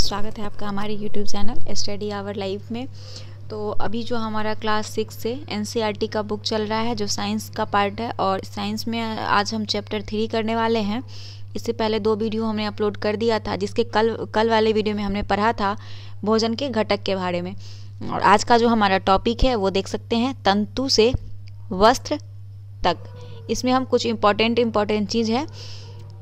स्वागत है आपका हमारे YouTube channel study hour life में तो अभी जो हमारा क्लास सिक्स से एन e का बुक चल रहा है जो साइंस का पार्ट है और साइंस में आज हम चैप्टर थ्री करने वाले हैं इससे पहले दो वीडियो हमने अपलोड कर दिया था जिसके कल कल वाले वीडियो में हमने पढ़ा था भोजन के घटक के बारे में और आज का जो हमारा टॉपिक है वो देख सकते हैं तंतु से वस्त्र तक इसमें हम कुछ इम्पॉर्टेंट इम्पॉर्टेंट चीज़ है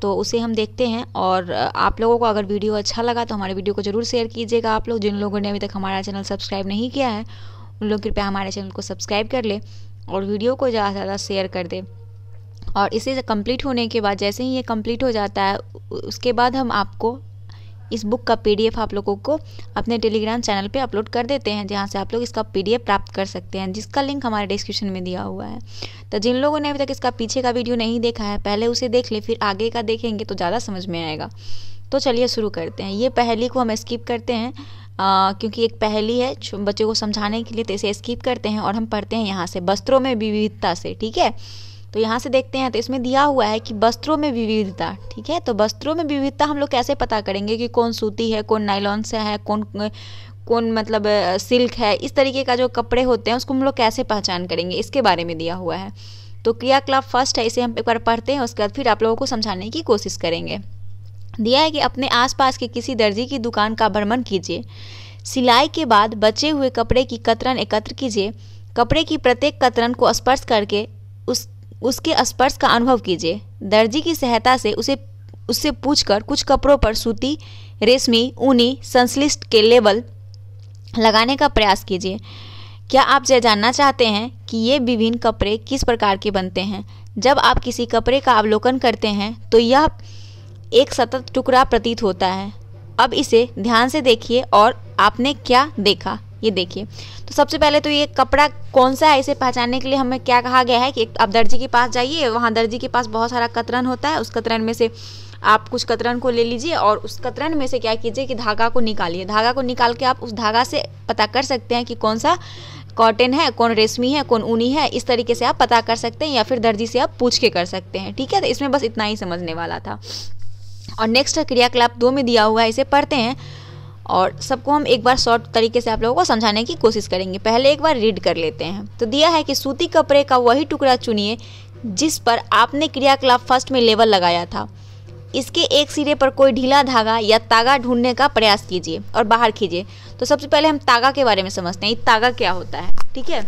तो उसे हम देखते हैं और आप लोगों को अगर वीडियो अच्छा लगा तो हमारे वीडियो को ज़रूर शेयर कीजिएगा आप लोग जिन लोगों ने अभी तक हमारा चैनल सब्सक्राइब नहीं किया है उन लोग कृपया हमारे चैनल को सब्सक्राइब कर ले और वीडियो को ज़्यादा से ज़्यादा शेयर कर दे और इसे कंप्लीट होने के बाद जैसे ही ये कंप्लीट हो जाता है उसके बाद हम आपको इस बुक का पीडीएफ आप लोगों को अपने टेलीग्राम चैनल पे अपलोड कर देते हैं जहाँ से आप लोग इसका पीडीएफ प्राप्त कर सकते हैं जिसका लिंक हमारे डिस्क्रिप्शन में दिया हुआ है तो जिन लोगों ने अभी तक इसका पीछे का वीडियो नहीं देखा है पहले उसे देख ले फिर आगे का देखेंगे तो ज़्यादा समझ में आएगा तो चलिए शुरू करते हैं ये पहली को हम स्किप करते हैं आ, क्योंकि एक पहली है बच्चों को समझाने के लिए तो इसे स्किप करते हैं और हम पढ़ते हैं यहाँ से वस्त्रों में विविधता से ठीक है तो यहाँ से देखते हैं तो इसमें दिया हुआ है कि वस्त्रों में विविधता ठीक है तो वस्त्रों में विविधता हम लोग कैसे पता करेंगे कि कौन सूती है कौन नाइलॉन से है कौन कौन मतलब सिल्क है इस तरीके का जो कपड़े होते हैं उसको हम लोग कैसे पहचान करेंगे इसके बारे में दिया हुआ है तो क्रियाकलाप फर्स्ट है इसे हम एक बार पढ़ते हैं उसके बाद फिर आप लोगों को समझाने की कोशिश करेंगे दिया है कि अपने आसपास के किसी दर्जी की दुकान का भ्रमण कीजिए सिलाई के बाद बचे हुए कपड़े की कतरन एकत्र कीजिए कपड़े की प्रत्येक कतरन को स्पर्श करके उसके स्पर्श का अनुभव कीजिए दर्जी की सहायता से उसे उससे पूछकर कुछ कपड़ों पर सूती रेशमी ऊनी संश्लिष्ट के लेबल लगाने का प्रयास कीजिए क्या आप यह जानना चाहते हैं कि ये विभिन्न कपड़े किस प्रकार के बनते हैं जब आप किसी कपड़े का अवलोकन करते हैं तो यह एक सतत टुकड़ा प्रतीत होता है अब इसे ध्यान से देखिए और आपने क्या देखा ये देखिए तो सबसे पहले तो ये कपड़ा कौन सा है इसे पहचानने के लिए हमें क्या कहा गया है कि आप दर्जी के पास जाइए वहाँ दर्जी के पास बहुत सारा कतरन होता है उस कतरन में से आप कुछ कतरन को ले लीजिए और उस कतरन में से क्या कीजिए कि धागा को निकालिए धागा को निकाल के आप उस धागा से पता कर सकते हैं कि कौन सा कॉटन है कौन रेशमी है कौन ऊनी है इस तरीके से आप पता कर सकते हैं या फिर दर्जी से आप पूछ के कर सकते हैं ठीक है तो इसमें बस इतना ही समझने वाला था और नेक्स्ट क्रियाकलाप दो में दिया हुआ है इसे पढ़ते हैं और सबको हम एक बार शॉर्ट तरीके से आप लोगों को समझाने की कोशिश करेंगे पहले एक बार रीड कर लेते हैं तो दिया है कि सूती कपड़े का वही टुकड़ा चुनिए जिस पर आपने क्रियाकलाप फर्स्ट में लेवल लगाया था इसके एक सिरे पर कोई ढीला धागा या तागा ढूंढने का प्रयास कीजिए और बाहर कीजिए तो सबसे पहले हम तागा के बारे में समझते हैं तागा क्या होता है ठीक है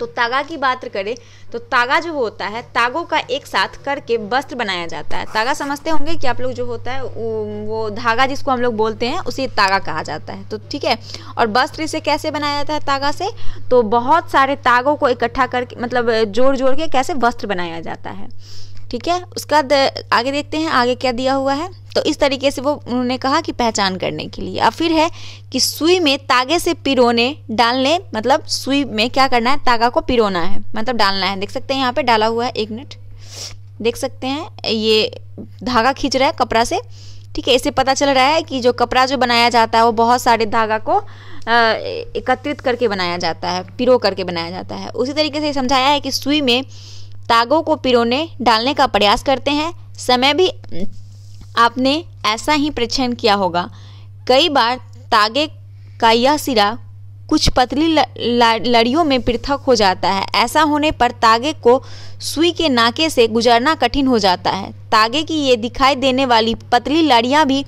तो तागा की बात करें तो तागा जो होता है तागों का एक साथ करके वस्त्र बनाया जाता है तागा समझते होंगे कि आप लोग जो होता है वो धागा जिसको हम लोग बोलते हैं उसे तागा कहा जाता है तो ठीक है और वस्त्र इसे कैसे बनाया जाता है तागा से तो बहुत सारे तागों को इकट्ठा करके मतलब जोड़ जोड़ के कैसे वस्त्र बनाया जाता है ठीक है उसका द, आगे देखते हैं आगे क्या दिया हुआ है तो इस तरीके से वो उन्होंने कहा कि पहचान करने के लिए अब फिर है कि सुई में तागे से पिरोने डालने मतलब सुई में क्या करना है तागा को पिरोना है मतलब डालना है देख सकते हैं यहाँ पे डाला हुआ है एक मिनट देख सकते हैं ये धागा खींच रहा है कपड़ा से ठीक है इससे पता चल रहा है कि जो कपड़ा जो बनाया जाता है वो बहुत सारे धागा को एकत्रित करके बनाया जाता है पिरो करके बनाया जाता है उसी तरीके से समझाया है कि सुई में तागों को पिरोने डालने का प्रयास करते हैं समय भी आपने ऐसा ही परीक्षण किया होगा कई बार तागे का यह सिरा कुछ पतली लड़ियों में पृथक हो जाता है ऐसा होने पर तागे को सुई के नाके से गुजरना कठिन हो जाता है तागे की ये दिखाई देने वाली पतली लड़ियाँ भी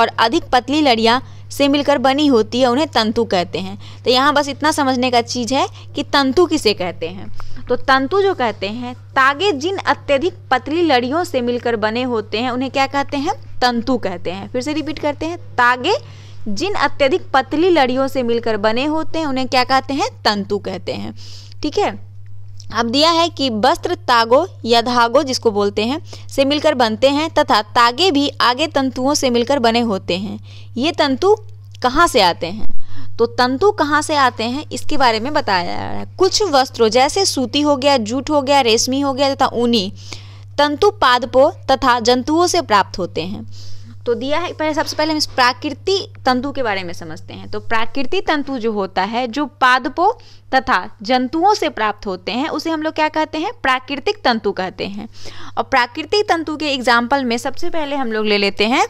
और अधिक पतली लड़ियाँ से मिलकर बनी होती है उन्हें तंतु कहते हैं तो यहाँ बस इतना समझने का चीज़ है कि तंतु किसे कहते हैं तो तंतु जो कहते हैं तागे जिन अत्यधिक पतली लड़ियों से मिलकर बने होते हैं उन्हें क्या कहते हैं तंतु कहते हैं फिर से रिपीट करते हैं तागे जिन अत्यधिक पतली लड़ियों से मिलकर बने होते हैं उन्हें क्या कहते हैं तंतु कहते हैं ठीक है अब दिया है कि वस्त्र तागो या धागो जिसको बोलते हैं से मिलकर बनते हैं तथा तागे भी आगे तंतुओं से मिलकर बने होते हैं ये तंतु कहाँ से आते हैं तो तंतु कहाँ से आते हैं इसके बारे में बताया जा रहा है कुछ वस्त्रों जैसे सूती हो गया जूट हो गया रेशमी हो गया तथा ऊनी तंतु पादपों तथा जंतुओं से प्राप्त होते हैं तो दिया है पहले सबसे पहले हम इस प्राकृति तंतु के बारे में समझते हैं तो प्राकृति तंतु जो होता है जो पादपों तथा जंतुओं से प्राप्त होते हैं उसे हम लोग क्या कहते हैं प्राकृतिक तंतु कहते हैं और प्राकृतिक तंतु के एग्जाम्पल में सबसे पहले हम लोग ले लेते हैं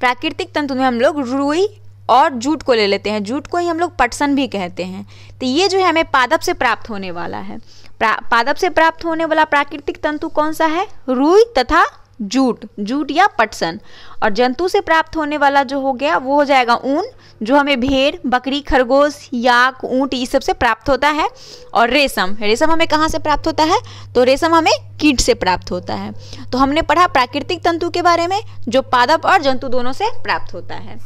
प्राकृतिक तंतु में हम लोग रुई और जूट को ले लेते हैं जूट को ही हम लोग पटसन भी कहते हैं तो ये जो है हमें पादप से प्राप्त होने वाला है पादप से प्राप्त होने वाला प्राकृतिक तंतु कौन सा है रुई तथा जूट जूट या पटसन और जंतु से प्राप्त होने वाला जो हो गया वो हो जाएगा ऊन जो हमें भेड़ बकरी खरगोश याक ऊंट ये सब से प्राप्त होता है और रेशम रेशम हमें कहाँ से प्राप्त होता है तो रेशम हमें कीट से प्राप्त होता है तो हमने पढ़ा प्राकृतिक तंतु के बारे में जो पादप और जंतु दोनों से प्राप्त होता है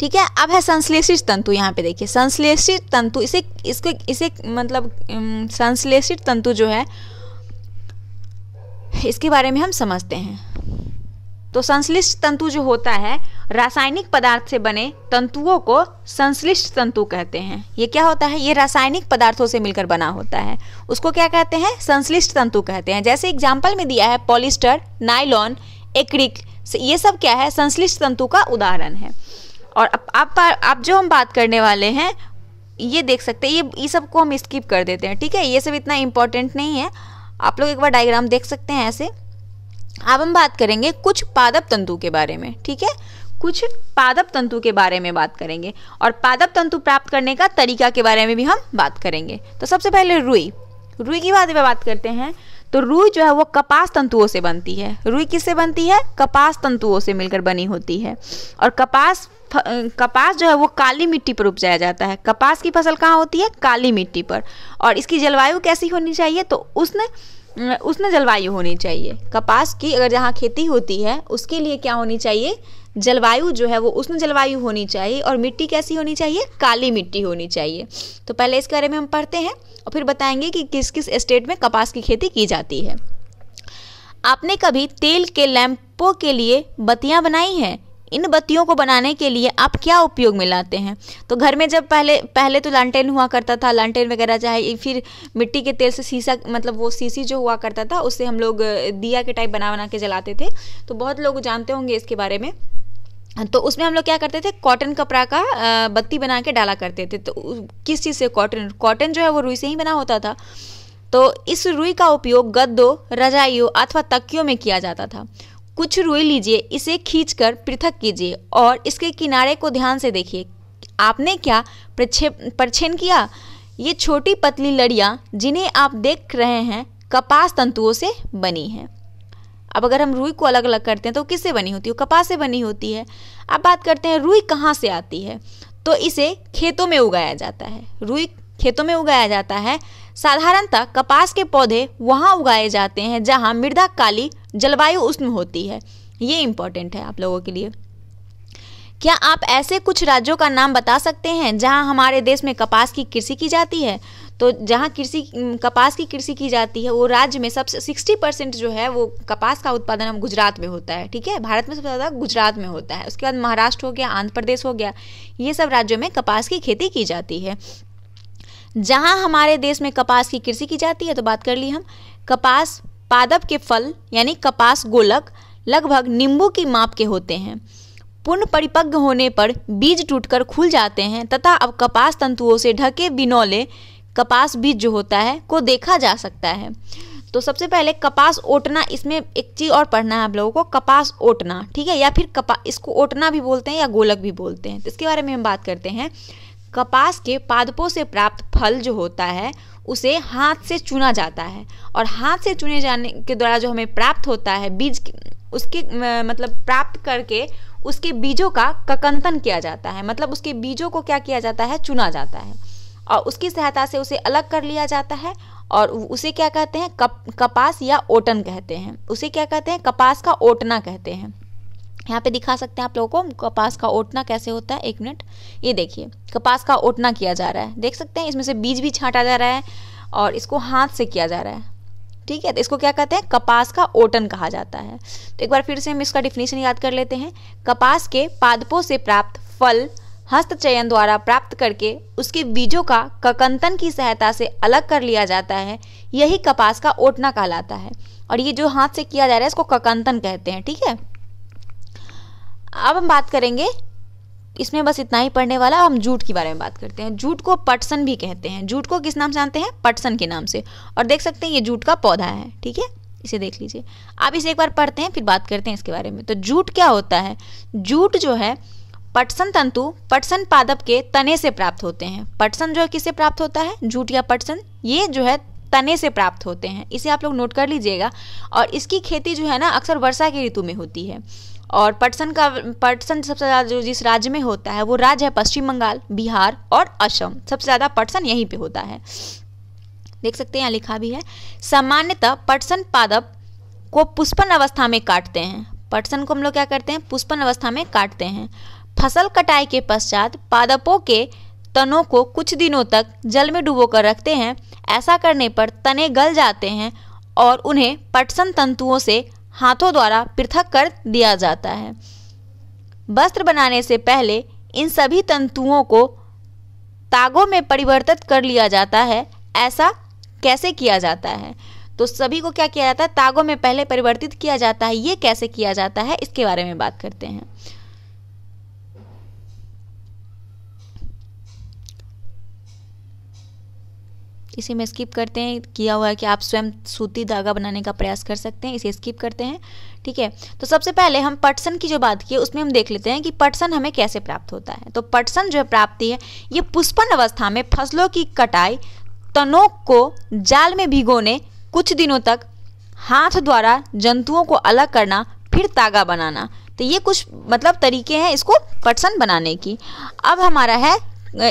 ठीक है अब है संश्लेषित तंतु यहाँ पे देखिए संश्लेषित तंतु इसे इसको इसे मतलब संश्लेषित तंतु जो है इसके बारे में हम समझते हैं तो संश्लिष्ट तंतु जो होता है रासायनिक पदार्थ से बने तंतुओं को संश्लिष्ट तंतु कहते हैं ये क्या होता है ये रासायनिक पदार्थों से मिलकर बना होता है उसको क्या कहते हैं संश्लिष्ट तंतु कहते हैं जैसे एग्जाम्पल में दिया है पॉलिस्टर नाइलॉन एक्रिक ये सब क्या है संश्लिष्ट तंतु का उदाहरण है और अब आप आप जो हम बात करने वाले हैं ये देख सकते हैं ये ये सब को हम स्किप कर देते हैं ठीक है ये सब इतना इम्पोर्टेंट नहीं है आप लोग एक बार डायग्राम देख सकते हैं ऐसे अब हम बात करेंगे कुछ पादप तंतु के बारे में ठीक है कुछ पादप तंतु के बारे में बात करेंगे और पादप तंतु प्राप्त करने का तरीका के बारे में भी हम बात करेंगे तो सबसे पहले रुई रुई की बात में बात करते हैं तो रुई जो है वो कपास तंतुओं से बनती है रुई किससे बनती है कपास तंतुओं से मिलकर बनी होती है और कपास कपास जो है वो काली मिट्टी पर उपजाया जाता है कपास की फसल कहाँ होती है काली मिट्टी पर और इसकी जलवायु कैसी होनी चाहिए तो उसने उसने जलवायु होनी चाहिए कपास की अगर जहाँ खेती होती है उसके लिए क्या होनी चाहिए जलवायु जो है वो उष्ण जलवायु होनी चाहिए और मिट्टी कैसी होनी चाहिए काली मिट्टी होनी चाहिए तो पहले इसके बारे में हम पढ़ते हैं और फिर बताएंगे कि किस किस स्टेट में कपास की खेती की जाती है आपने कभी तेल के लैंपों के लिए बत्तियाँ बनाई हैं इन बत्तियों को बनाने के लिए आप क्या उपयोग में लाते हैं तो घर में जब पहले पहले तो लालटेन हुआ करता था लालटेन वगैरह चाहे फिर मिट्टी के तेल से शीशा मतलब वो सीसी जो हुआ करता था उससे हम लोग दिया के टाइप बना बना के जलाते थे तो बहुत लोग जानते होंगे इसके बारे में तो उसमें हम लोग क्या करते थे कॉटन कपड़ा का बत्ती बना के डाला करते थे तो किस चीज़ से कॉटन कॉटन जो है वो रुई से ही बना होता था तो इस रुई का उपयोग गद्दों रजाइयों अथवा तकियों में किया जाता था कुछ रुई लीजिए इसे खींचकर पृथक कीजिए और इसके किनारे को ध्यान से देखिए आपने क्या प्रक्षेप परछेन किया ये छोटी पतली लड़ियाँ जिन्हें आप देख रहे हैं कपास तंतुओं से बनी हैं अब अगर हम रुई को अलग अलग करते हैं तो किससे बनी होती है कपास से बनी होती है अब बात करते हैं रुई कहाँ से आती है तो इसे खेतों में उगाया जाता है रुई खेतों में उगाया जाता है साधारणतः कपास के पौधे वहाँ उगाए जाते हैं जहाँ मृदा काली जलवायु उष्ण होती है ये इम्पोर्टेंट है आप लोगों के लिए क्या आप ऐसे कुछ राज्यों का नाम बता सकते हैं जहाँ हमारे देश में कपास की कृषि की जाती है तो जहाँ कृषि कपास की कृषि की जाती है वो राज्य में सबसे सिक्सटी परसेंट जो है वो कपास का उत्पादन हम गुजरात में होता है ठीक है भारत में सबसे ज़्यादा गुजरात में होता है उसके बाद महाराष्ट्र हो गया आंध्र प्रदेश हो गया ये सब राज्यों में कपास की खेती की जाती है जहाँ हमारे देश में कपास की कृषि की जाती है तो बात कर ली हम कपास पादप के फल यानी कपास गोलक लगभग नींबू की माप के होते हैं पूर्ण परिपक्व होने पर बीज टूटकर खुल जाते हैं तथा अब कपास तंतुओं से ढके बिनौले कपास बीज जो होता है को देखा जा सकता है तो सबसे पहले कपास ओटना इसमें एक चीज़ और पढ़ना है आप लोगों को कपास ओटना ठीक है या फिर कपा इसको ओटना भी बोलते हैं या गोलक भी बोलते हैं तो इसके बारे में हम बात करते हैं कपास के पादपों से प्राप्त फल जो होता है उसे हाथ से चुना जाता है और हाथ से चुने जाने के द्वारा जो हमें प्राप्त होता है बीज उसके मतलब प्राप्त करके उसके बीजों का ककंतन किया जाता है मतलब उसके बीजों को क्या किया जाता है चुना जाता है और उसकी सहायता से उसे अलग कर लिया जाता है और उसे क्या कहते हैं कप कपास या ओटन कहते हैं उसे क्या कहते हैं कपास का ओटना कहते हैं यहाँ पे दिखा सकते हैं आप लोगों को कपास का ओटना कैसे होता है एक मिनट ये देखिए कपास का ओटना किया जा रहा है देख सकते हैं इसमें से बीज भी छांटा जा रहा है और इसको हाथ से किया जा रहा है ठीक है तो इसको क्या कहते हैं कपास का ओटन कहा जाता है तो एक बार फिर से हम इसका डिफिनेशन याद कर लेते हैं कपास के पादपों से प्राप्त फल हस्तचयन द्वारा प्राप्त करके उसके बीजों का ककंतन की सहायता से अलग कर लिया जाता है यही कपास का ओटना कहलाता है और ये जो हाथ से किया जा रहा है इसको ककंतन कहते हैं ठीक है अब हम बात करेंगे इसमें बस इतना ही पढ़ने वाला हम जूट के बारे में बात करते हैं जूट को पटसन भी कहते हैं जूट को किस नाम से जानते हैं पटसन के नाम से और देख सकते हैं ये जूट का पौधा है ठीक है इसे देख लीजिए आप इसे एक बार पढ़ते हैं फिर बात करते हैं इसके बारे में तो जूट क्या होता है जूट जो है पटसन तंतु पटसन पादप के तने से प्राप्त होते हैं पटसन जो है किसे प्राप्त होता है जूट या पटसन ये जो है तने से प्राप्त होते हैं इसे आप लोग नोट कर लीजिएगा और इसकी खेती जो है ना अक्सर वर्षा की ऋतु में होती है और पटसन का पटसन सबसे ज़्यादा जो जिस राज्य में होता है वो राज्य है पश्चिम बंगाल बिहार और असम सबसे ज़्यादा पटसन यहीं पे होता है देख सकते हैं यहाँ लिखा भी है सामान्यतः पटसन पादप को पुष्पन अवस्था में काटते हैं पटसन को हम लोग क्या करते हैं पुष्पन अवस्था में काटते हैं फसल कटाई के पश्चात पादपों के तनों को कुछ दिनों तक जल में कर रखते हैं ऐसा करने पर तने गल जाते हैं और उन्हें पटसन तंतुओं से हाथों द्वारा पृथक कर दिया जाता है वस्त्र बनाने से पहले इन सभी तंतुओं को तागों में परिवर्तित कर लिया जाता है ऐसा कैसे किया जाता है तो सभी को क्या किया जाता है तागों में पहले परिवर्तित किया जाता है ये कैसे किया जाता है इसके बारे में बात करते हैं इसी में स्किप करते हैं किया हुआ है कि आप स्वयं सूती धागा बनाने का प्रयास कर सकते हैं इसे स्किप करते हैं ठीक है तो सबसे पहले हम पटसन की जो बात की उसमें हम देख लेते हैं कि पटसन हमें कैसे प्राप्त होता है तो पटसन जो प्राप्ति है ये पुष्पन अवस्था में फसलों की कटाई तनों को जाल में भिगोने कुछ दिनों तक हाथ द्वारा जंतुओं को अलग करना फिर तागा बनाना तो ये कुछ मतलब तरीके हैं इसको पटसन बनाने की अब हमारा है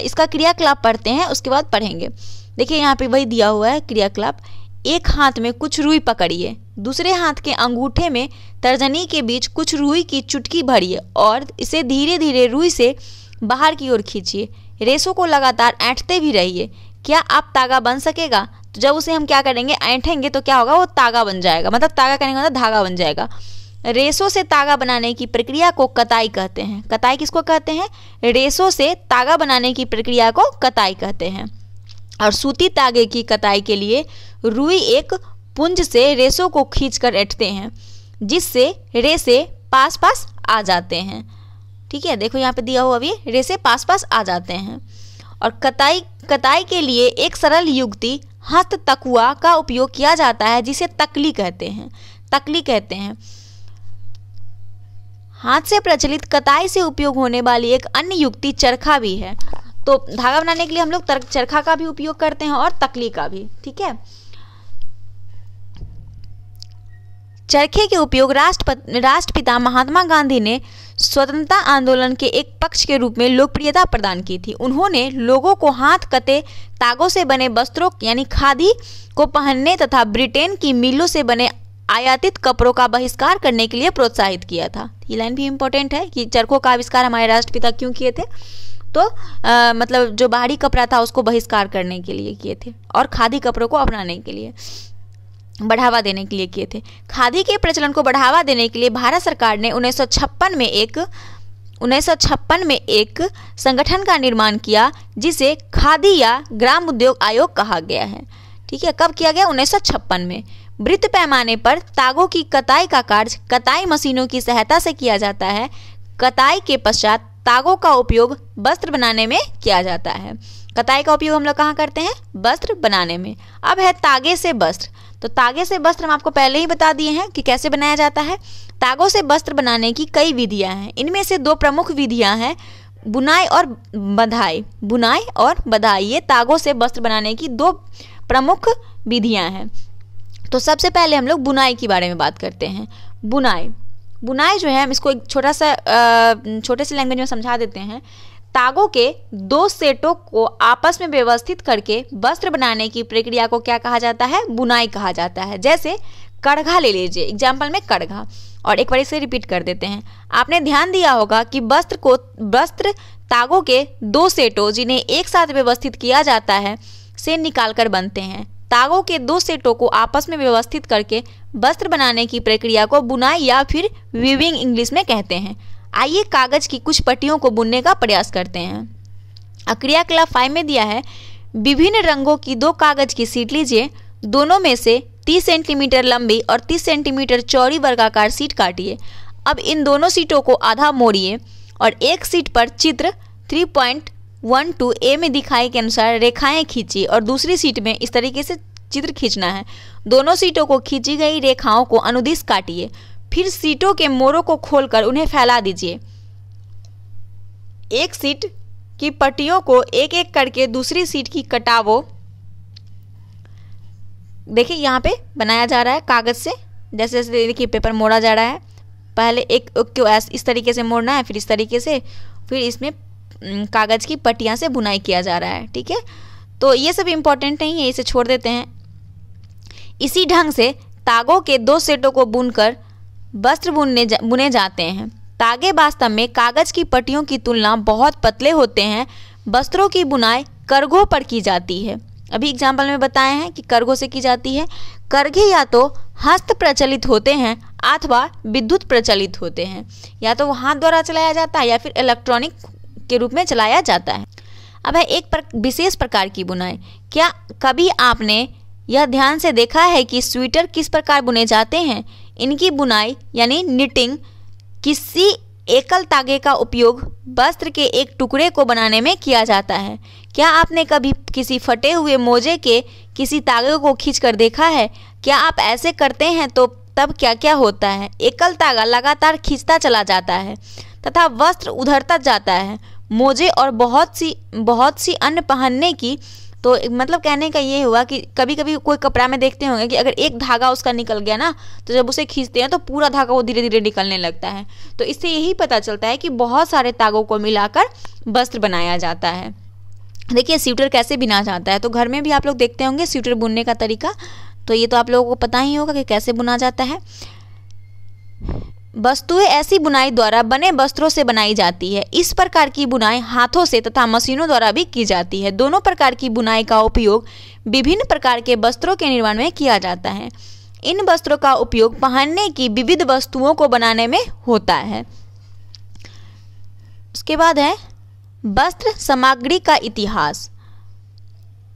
इसका क्रियाकलाप पढ़ते हैं उसके बाद पढ़ेंगे देखिए यहाँ पे वही दिया हुआ है क्रियाकलाप एक हाथ में कुछ रुई पकड़िए दूसरे हाथ के अंगूठे में तर्जनी के बीच कुछ रुई की चुटकी भरिए और इसे धीरे धीरे रुई से बाहर की ओर खींचिए रेसों को लगातार ऐंठते भी रहिए क्या आप तागा बन सकेगा तो जब उसे हम क्या करेंगे ऐंठेंगे तो क्या होगा वो तागा बन जाएगा मतलब तागा करने का तो धागा बन जाएगा रेसों से तागा बनाने की प्रक्रिया को कताई कहते हैं कताई किसको कहते हैं रेसों से तागा बनाने की प्रक्रिया को कताई कहते हैं और सूती तागे की कताई के लिए रुई एक पुंज से रेसों को खींचकर ऐंठते हैं जिससे रेसे पास पास आ जाते हैं ठीक है देखो यहाँ पे दिया हुआ अभी रेसे पास पास आ जाते हैं और कताई कताई के लिए एक सरल युक्ति हस्त तकुआ का उपयोग किया जाता है जिसे तकली कहते हैं तकली कहते हैं हाथ से प्रचलित कताई से उपयोग होने वाली एक अन्य युक्ति चरखा भी है तो धागा बनाने के लिए हम लोग चरखा का भी उपयोग करते हैं और तकली का भी ठीक है चरखे के उपयोग राष्ट्र राष्ट्रपिता महात्मा गांधी ने स्वतंत्रता आंदोलन के एक पक्ष के रूप में लोकप्रियता प्रदान की थी उन्होंने लोगों को हाथ कते तागों से बने वस्त्रों यानी खादी को पहनने तथा ब्रिटेन की मिलों से बने आयातित कपड़ों का बहिष्कार करने के लिए प्रोत्साहित किया था ये लाइन भी इम्पोर्टेंट है कि चरखों का आविष्कार हमारे राष्ट्रपिता क्यों किए थे तो आ, मतलब जो बाहरी कपड़ा था उसको बहिष्कार करने के लिए किए थे और खादी कपड़ों को अपनाने के लिए बढ़ावा देने के लिए किए थे खादी के प्रचलन को बढ़ावा देने के लिए भारत सरकार ने उन्नीस में एक उन्नीस में एक संगठन का निर्माण किया जिसे खादी या ग्राम उद्योग आयोग कहा गया है ठीक है कब किया गया उन्नीस में वृत्त पैमाने पर तागों की कताई का कार्य कताई मशीनों की सहायता से किया जाता है कताई के पश्चात तागों का उपयोग वस्त्र बनाने में किया जाता है कताई का उपयोग हम लोग कहाँ करते हैं वस्त्र बनाने में अब है तागे से वस्त्र तो तागे से वस्त्र हम आपको पहले ही बता दिए हैं कि कैसे बनाया जाता है तागों से वस्त्र बनाने की कई विधियाँ हैं इनमें से दो प्रमुख विधियाँ हैं बुनाई और बधाई बुनाई और बधाई ये तागों से वस्त्र बनाने की दो प्रमुख विधियाँ हैं तो सबसे पहले हम लोग बुनाई के बारे में बात करते हैं बुनाई बुनाई जो है हम इसको एक छोटा सा छोटे से लैंग्वेज में समझा देते हैं तागों के दो सेटों को आपस में व्यवस्थित करके वस्त्र बनाने की प्रक्रिया को क्या कहा जाता है बुनाई कहा जाता है जैसे कड़घा ले लीजिए एग्जाम्पल में कड़घा और एक बार इसे रिपीट कर देते हैं आपने ध्यान दिया होगा कि वस्त्र को वस्त्र तागों के दो सेटों जिन्हें एक साथ व्यवस्थित किया जाता है से निकालकर बनते हैं तागों के दो सेटों को आपस में व्यवस्थित करके वस्त्र बनाने की प्रक्रिया को बुनाई या फिर वीविंग इंग्लिश में कहते हैं आइए कागज की कुछ पट्टियों को बुनने का प्रयास करते हैं क्रियाकलाप फाइव में दिया है विभिन्न रंगों की दो कागज की सीट लीजिए दोनों में से 30 सेंटीमीटर लंबी और 30 सेंटीमीटर चौड़ी वर्गाकार सीट काटिए अब इन दोनों सीटों को आधा मोड़िए और एक सीट पर चित्र 3.5 वन टू ए में दिखाई के अनुसार रेखाएं खींची और दूसरी सीट में इस तरीके से चित्र खींचना है दोनों सीटों को खींची गई रेखाओं को अनुदिश काटिए फिर सीटों के मोरों को खोलकर उन्हें फैला दीजिए एक सीट की पट्टियों को एक एक करके दूसरी सीट की कटावो देखिए यहाँ पे बनाया जा रहा है कागज़ से जैसे जैसे देखिए पेपर मोड़ा जा रहा है पहले एक इस तरीके से मोड़ना है फिर इस तरीके से फिर इसमें कागज़ की पट्टियाँ से बुनाई किया जा रहा है ठीक है तो ये सब इम्पॉर्टेंट नहीं है इसे छोड़ देते हैं इसी ढंग से तागों के दो सेटों को बुनकर वस्त्र बुनने जा, बुने जाते हैं तागे वास्तव में कागज की पट्टियों की तुलना बहुत पतले होते हैं वस्त्रों की बुनाई करघों पर की जाती है अभी एग्जाम्पल में बताए हैं कि करघों से की जाती है करघे या तो हस्त प्रचलित होते हैं अथवा विद्युत प्रचलित होते हैं या तो वो हाथ द्वारा चलाया जाता है या फिर इलेक्ट्रॉनिक के रूप में चलाया जाता है अब है एक पर, विशेष प्रकार की बुनाई क्या कभी आपने यह ध्यान से देखा है कि स्वेटर किस प्रकार बुने जाते हैं इनकी बुनाई यानी निटिंग किसी एकल तागे का उपयोग वस्त्र के एक टुकड़े को बनाने में किया जाता है क्या आपने कभी किसी फटे हुए मोजे के किसी तागे को खींच कर देखा है क्या आप ऐसे करते हैं तो तब क्या क्या होता है एकल तागा लगातार खींचता चला जाता है तथा वस्त्र उधरता जाता है मोजे और बहुत सी बहुत सी अन्य पहनने की तो मतलब कहने का ये हुआ कि कभी कभी कोई कपड़ा में देखते होंगे कि अगर एक धागा उसका निकल गया ना तो जब उसे खींचते हैं तो पूरा धागा वो धीरे धीरे निकलने लगता है तो इससे यही पता चलता है कि बहुत सारे तागों को मिलाकर वस्त्र बनाया जाता है देखिए स्वीटर कैसे बिना जाता है तो घर में भी आप लोग देखते होंगे स्वीटर बुनने का तरीका तो ये तो आप लोगों को पता ही होगा कि कैसे बुना जाता है वस्तुएं ऐसी बुनाई द्वारा बने वस्त्रों से बनाई जाती है इस प्रकार की बुनाई हाथों से तथा मशीनों द्वारा भी की जाती है दोनों प्रकार की बुनाई का उपयोग विभिन्न प्रकार के वस्त्रों के निर्माण में किया जाता है इन वस्त्रों का उपयोग पहनने की विविध वस्तुओं को बनाने में होता है उसके बाद है वस्त्र सामग्री का इतिहास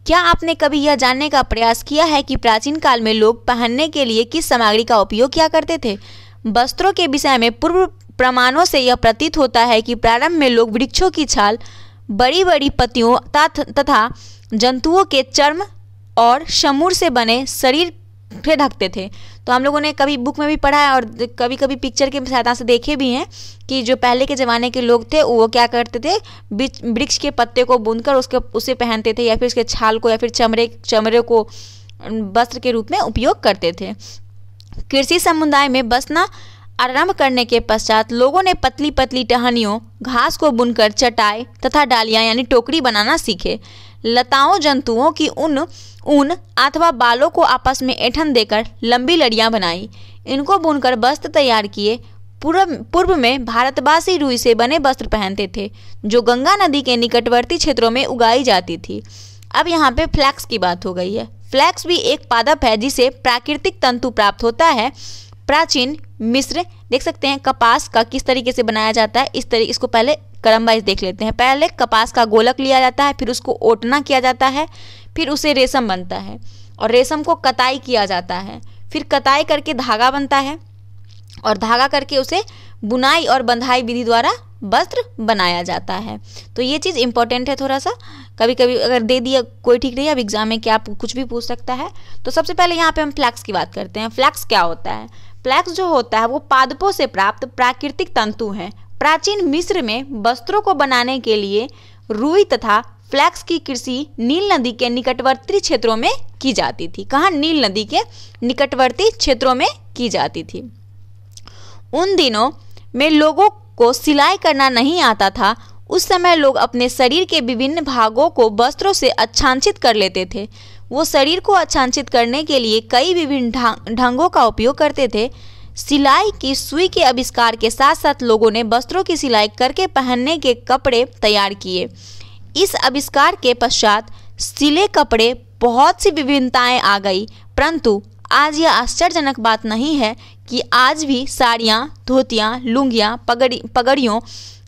क्या आपने कभी यह जानने का प्रयास किया है कि प्राचीन काल में लोग पहनने के लिए किस सामग्री का उपयोग किया करते थे वस्त्रों के विषय में पूर्व प्रमाणों से यह प्रतीत होता है कि प्रारंभ में लोग वृक्षों की छाल बड़ी बड़ी पत्तियों तथा जंतुओं के चर्म और शमूर से बने शरीर से ढकते थे तो हम लोगों ने कभी बुक में भी पढ़ा है और कभी कभी पिक्चर के सहायता से देखे भी हैं कि जो पहले के ज़माने के लोग थे वो क्या करते थे वृक्ष के पत्ते को कर उसके उसे पहनते थे या फिर उसके छाल को या फिर चमड़े चमड़े को वस्त्र के रूप में उपयोग करते थे कृषि समुदाय में बसना आरंभ करने के पश्चात लोगों ने पतली पतली टहनियों घास को बुनकर चटाई तथा डालियां यानी टोकरी बनाना सीखे लताओं जंतुओं की ऊन ऊन अथवा बालों को आपस में ऐठन देकर लंबी लड़ियां बनाई इनको बुनकर वस्त्र तैयार किए पूर्व पूर्व में भारतवासी रुई से बने वस्त्र पहनते थे जो गंगा नदी के निकटवर्ती क्षेत्रों में उगाई जाती थी अब यहाँ पे फ्लैक्स की बात हो गई है फ्लैक्स भी एक पादप है जिसे प्राकृतिक तंतु प्राप्त होता है प्राचीन मिस्र देख सकते हैं कपास का किस तरीके से बनाया जाता है इस तरीके इसको पहले क्रम वाइज देख लेते हैं पहले कपास का गोलक लिया जाता है फिर उसको ओटना किया जाता है फिर उसे रेशम बनता है और रेशम को कताई किया जाता है फिर कताई करके धागा बनता है और धागा करके उसे बुनाई और बंधाई विधि द्वारा वस्त्र बनाया जाता है तो ये चीज़ इम्पोर्टेंट है थोड़ा सा कभी कभी अगर दे दिया कोई ठीक नहीं अब एग्जाम में क्या कुछ भी पूछ सकता है तो सबसे पहले यहाँ पे हम फ्लैक्स की बात करते हैं फ्लैक्स क्या होता है फ्लैक्स जो होता है वो पादपों से प्राप्त प्राकृतिक तंतु हैं प्राचीन मिस्र में वस्त्रों को बनाने के लिए रुई तथा फ्लैक्स की कृषि नील नदी के निकटवर्ती क्षेत्रों में की जाती थी कहाँ नील नदी के निकटवर्ती क्षेत्रों में की जाती थी उन दिनों में लोगों को सिलाई करना नहीं आता था उस समय लोग अपने शरीर के विभिन्न भागों को वस्त्रों से अच्छांचित कर लेते थे वो शरीर को अच्छांचित करने के लिए कई विभिन्न ढंगों का उपयोग करते थे सिलाई की सुई के आविष्कार के साथ साथ लोगों ने वस्त्रों की सिलाई करके पहनने के कपड़े तैयार किए इस आविष्कार के पश्चात सिले कपड़े बहुत सी विभिन्नताएं आ गई परंतु आज यह आश्चर्यजनक बात नहीं है कि आज भी साड़ियाँ धोतियाँ लुंगियाँ पगड़ी पगड़ियों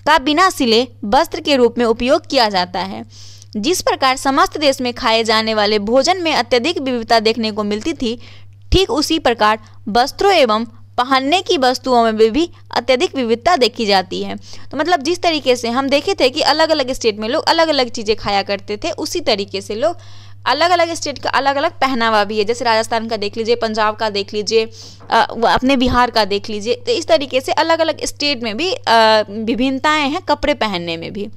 का बिना सिले वस्त्र के रूप में उपयोग किया जाता है जिस प्रकार समस्त देश में खाए जाने वाले भोजन में अत्यधिक विविधता देखने को मिलती थी ठीक उसी प्रकार वस्त्रों एवं पहनने की वस्तुओं में भी, भी अत्यधिक विविधता देखी जाती है तो मतलब जिस तरीके से हम देखे थे कि अलग अलग स्टेट में लोग अलग अलग चीज़ें खाया करते थे उसी तरीके से लोग अलग अलग स्टेट का अलग अलग पहनावा भी है जैसे राजस्थान का देख लीजिए पंजाब का देख लीजिए अपने बिहार का देख लीजिए तो इस तरीके से अलग अलग स्टेट में भी विभिन्नताएँ हैं कपड़े पहनने में भी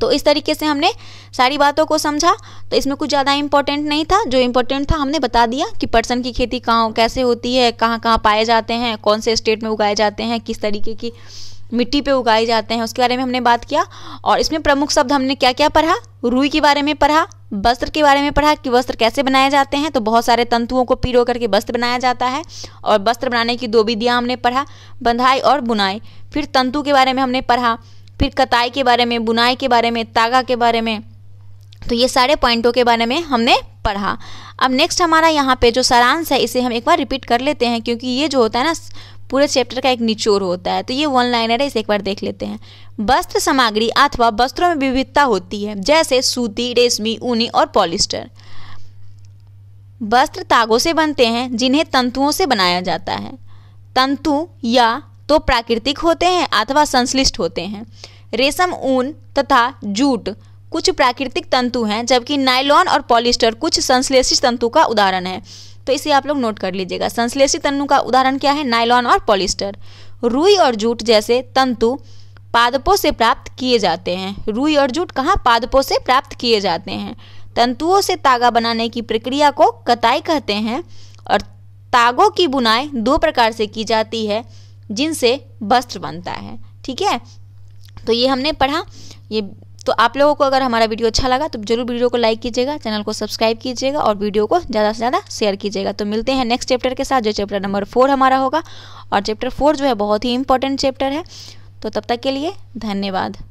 तो इस तरीके से हमने सारी बातों को समझा तो इसमें कुछ ज़्यादा इंपॉर्टेंट नहीं था जो इम्पोर्टेंट था हमने बता दिया कि पर्सन की खेती कहाँ कैसे होती है कहाँ कहाँ पाए जाते हैं कौन से स्टेट में उगाए जाते हैं किस तरीके की मिट्टी पे उगाए जाते हैं उसके बारे में हमने बात किया और इसमें प्रमुख शब्द हमने क्या क्या पढ़ा रुई के बारे में पढ़ा वस्त्र के बारे में पढ़ा कि वस्त्र कैसे बनाए जाते हैं तो बहुत सारे तंतुओं को पीरो करके वस्त्र बनाया जाता है और वस्त्र बनाने की दो विधियाँ हमने पढ़ा बंधाई और बुनाई फिर तंतु के बारे में हमने पढ़ा फिर कताई के बारे में बुनाई के बारे में तागा के बारे में तो ये सारे पॉइंटों के बारे में हमने पढ़ा अब नेक्स्ट हमारा यहाँ पे जो सारांश है इसे हम एक बार रिपीट कर लेते हैं क्योंकि ये जो होता है ना पूरे चैप्टर का एक निचोड़ होता है तो ये वन लाइनर है इसे एक बार देख लेते हैं वस्त्र सामग्री अथवा वस्त्रों में विविधता होती है जैसे सूती रेशमी ऊनी और पॉलिस्टर वस्त्र तागों से बनते हैं जिन्हें तंतुओं से बनाया जाता है तंतु या तो प्राकृतिक होते हैं अथवा संश्लिष्ट होते हैं रेशम ऊन तथा जूट कुछ प्राकृतिक तंतु हैं जबकि नायलॉन और पॉलिस्टर कुछ संश्लेषित तंतु का उदाहरण है तो इसे आप लोग नोट कर लीजिएगा संश्लेषित तनु का उदाहरण क्या है नायलॉन और पॉलिस्टर रुई और जूट जैसे तंतु पादपों से प्राप्त किए जाते हैं रुई और जूट कहाँ पादपों से प्राप्त किए जाते हैं तंतुओं से तागा बनाने की प्रक्रिया को कताई कहते हैं और तागों की बुनाई दो प्रकार से की जाती है जिनसे वस्त्र बनता है ठीक है तो ये हमने पढ़ा ये तो आप लोगों को अगर हमारा वीडियो अच्छा लगा तो जरूर वीडियो को लाइक कीजिएगा चैनल को सब्सक्राइब कीजिएगा और वीडियो को ज़्यादा से ज़्यादा शेयर कीजिएगा तो मिलते हैं नेक्स्ट चैप्टर के साथ जो चैप्टर नंबर फोर हमारा होगा और चैप्टर फोर जो है बहुत ही इंपॉर्टेंट चैप्टर है तो तब तक के लिए धन्यवाद